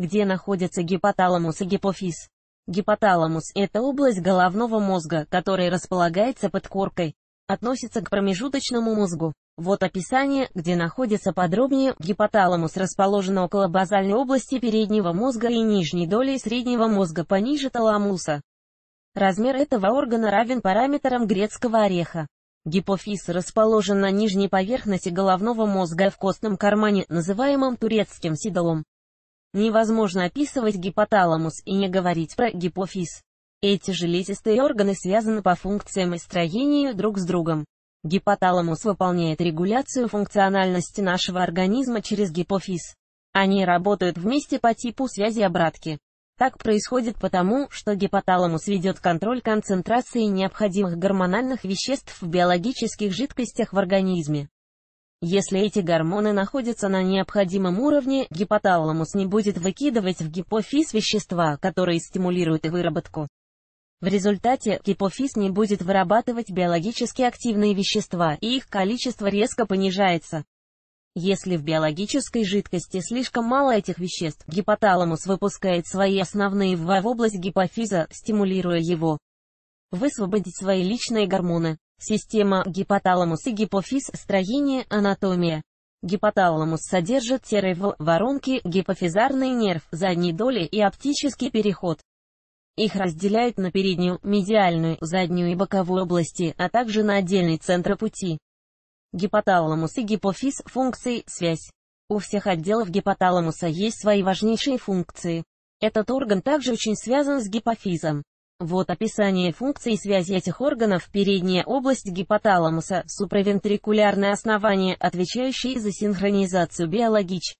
где находятся гипоталамус и гипофиз. Гипоталамус – это область головного мозга, которая располагается под коркой, относится к промежуточному мозгу. Вот описание, где находится подробнее, гипоталамус расположен около базальной области переднего мозга и нижней доли среднего мозга пониже таламуса. Размер этого органа равен параметрам грецкого ореха. Гипофиз расположен на нижней поверхности головного мозга в костном кармане, называемом турецким седалом. Невозможно описывать гипоталамус и не говорить про гипофиз. Эти железистые органы связаны по функциям и строению друг с другом. Гипоталамус выполняет регуляцию функциональности нашего организма через гипофиз. Они работают вместе по типу связи обратки. Так происходит потому, что гипоталамус ведет контроль концентрации необходимых гормональных веществ в биологических жидкостях в организме. Если эти гормоны находятся на необходимом уровне, гипоталамус не будет выкидывать в гипофиз вещества, которые стимулируют их выработку. В результате гипофиз не будет вырабатывать биологически активные вещества, и их количество резко понижается. Если в биологической жидкости слишком мало этих веществ, гипоталамус выпускает свои основные в область гипофиза, стимулируя его высвободить свои личные гормоны. Система гипоталамус и гипофиз строение анатомия. Гипоталамус содержит серый воронки, гипофизарный нерв, задней доли и оптический переход. Их разделяют на переднюю, медиальную, заднюю и боковую области, а также на отдельный центр пути. Гипоталамус и гипофиз – функции, связь. У всех отделов гипоталамуса есть свои важнейшие функции. Этот орган также очень связан с гипофизом. Вот описание функций связи этих органов, передняя область гипоталамуса, суправентрикулярное основание, отвечающее за синхронизацию биологич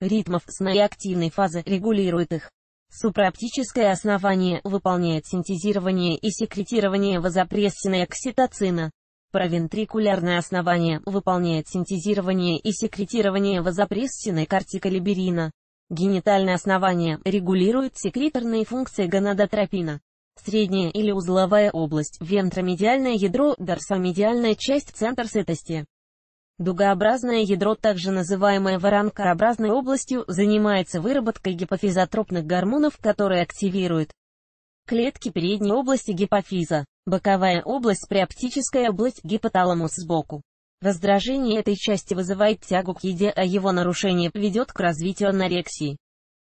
ритмов сна и активной фазы, регулирует их. Супраоптическое основание выполняет синтезирование и секретирование вазопрессина и окситоцина. Провентрикулярное основание выполняет синтезирование и секретирование вазопрессина и кортиколиберина. Генитальное основание регулирует секреторные функции гонадотропина. Средняя или узловая область, вентромедиальное ядро, дорсомедиальная часть, центр сытости. Дугообразное ядро, также называемое воронкообразной областью, занимается выработкой гипофизотропных гормонов, которые активируют клетки передней области гипофиза, боковая область, приоптическая область, гипоталамус сбоку. Раздражение этой части вызывает тягу к еде, а его нарушение ведет к развитию анорексии.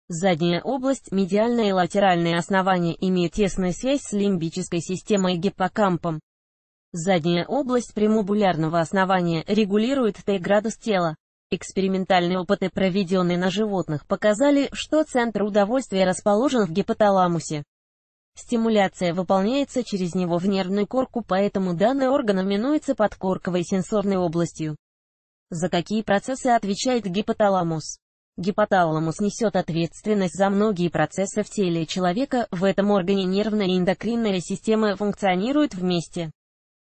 Задняя область, медиальное и латеральное основание имеют тесную связь с лимбической системой и гиппокампом. Задняя область премобулярного основания регулирует Т-градус тела. Экспериментальные опыты, проведенные на животных, показали, что центр удовольствия расположен в гипоталамусе. Стимуляция выполняется через него в нервную корку, поэтому данный орган именуется подкорковой сенсорной областью. За какие процессы отвечает гипоталамус? Гипоталамус несет ответственность за многие процессы в теле человека, в этом органе нервная и эндокринная системы функционируют вместе.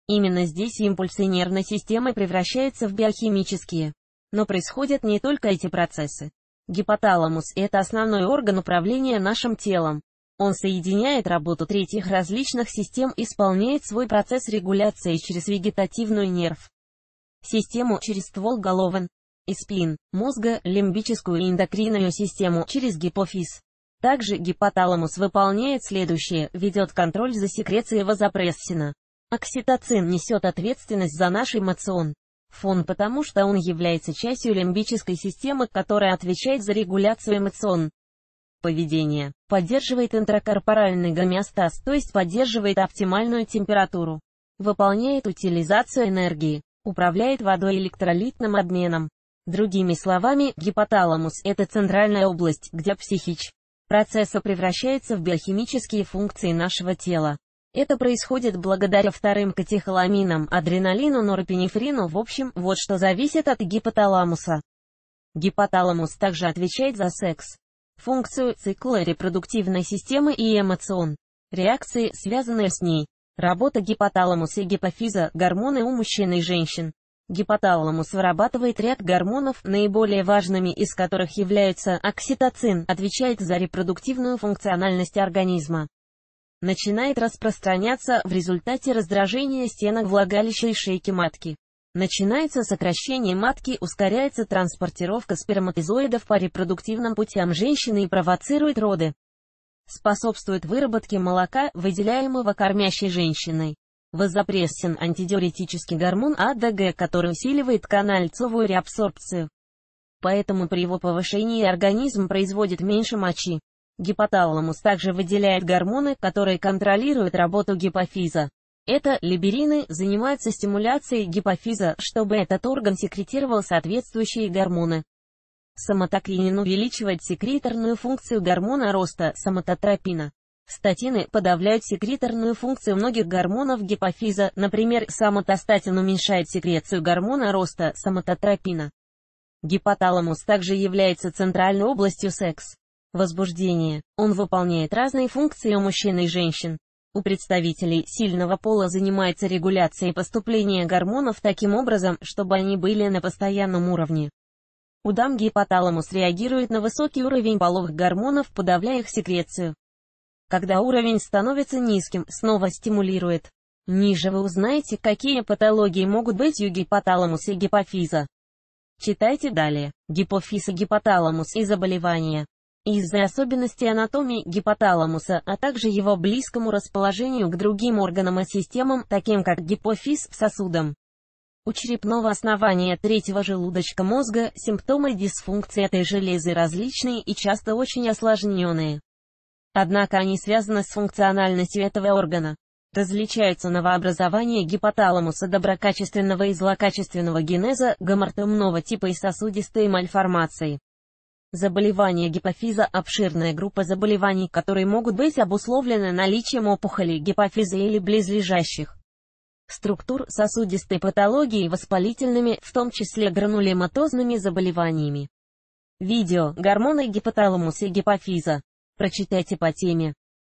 Именно здесь импульсы нервной системы превращаются в биохимические. Но происходят не только эти процессы. Гипоталамус – это основной орган управления нашим телом. Он соединяет работу третьих различных систем и исполняет свой процесс регуляции через вегетативную нерв. Систему через ствол головен и сплин мозга, лимбическую и эндокринную систему через гипофиз. Также гипоталамус выполняет следующее, ведет контроль за секрецией вазопрессина. Окситоцин несет ответственность за наш эмоцион фон потому что он является частью лимбической системы, которая отвечает за регуляцию эмоцион. Поведение. Поддерживает интракорпоральный гомеостаз, то есть поддерживает оптимальную температуру. Выполняет утилизацию энергии. Управляет водой электролитным обменом. Другими словами, гипоталамус – это центральная область, где психич процесса превращается в биохимические функции нашего тела. Это происходит благодаря вторым катехоламинам, адреналину, норепинефрину, в общем, вот что зависит от гипоталамуса. Гипоталамус также отвечает за секс, функцию цикла репродуктивной системы и эмоцион, реакции, связанные с ней, работа гипоталамуса и гипофиза, гормоны у мужчин и женщин. Гипоталамус вырабатывает ряд гормонов, наиболее важными из которых являются окситоцин, отвечает за репродуктивную функциональность организма. Начинает распространяться в результате раздражения стенок влагалища и шейки матки. Начинается сокращение матки, ускоряется транспортировка сперматозоидов по репродуктивным путям женщины и провоцирует роды. Способствует выработке молока, выделяемого кормящей женщиной. Вазопрессин – антидиуретический гормон АДГ, который усиливает канальцевую реабсорбцию. Поэтому при его повышении организм производит меньше мочи. Гипоталамус также выделяет гормоны, которые контролируют работу гипофиза. Это либерины занимаются стимуляцией гипофиза, чтобы этот орган секретировал соответствующие гормоны. Соматокринин увеличивает секреторную функцию гормона роста соматотропина. Статины подавляют секреторную функцию многих гормонов гипофиза, например, самотостатин уменьшает секрецию гормона роста самототропина. Гипоталамус также является центральной областью секс. Возбуждение. Он выполняет разные функции у мужчин и женщин. У представителей сильного пола занимается регуляцией поступления гормонов таким образом, чтобы они были на постоянном уровне. У дам гипоталамус реагирует на высокий уровень половых гормонов, подавляя их секрецию. Когда уровень становится низким, снова стимулирует. Ниже вы узнаете, какие патологии могут быть у гипоталамуса и гипофиза. Читайте далее. Гипофиз и гипоталамус и заболевания. Из-за особенностей анатомии гипоталамуса, а также его близкому расположению к другим органам и системам, таким как гипофиз, сосудам, у черепного основания третьего желудочка мозга симптомы дисфункции этой железы различные и часто очень осложненные. Однако они связаны с функциональностью этого органа. Различаются новообразование гипоталамуса доброкачественного и злокачественного генеза, гомортомного типа и сосудистой мальформации. Заболевания гипофиза – обширная группа заболеваний, которые могут быть обусловлены наличием опухолей гипофиза или близлежащих структур сосудистой патологии воспалительными, в том числе гранулематозными заболеваниями. Видео «Гормоны гипоталамуса и гипофиза» Прочитайте по теме.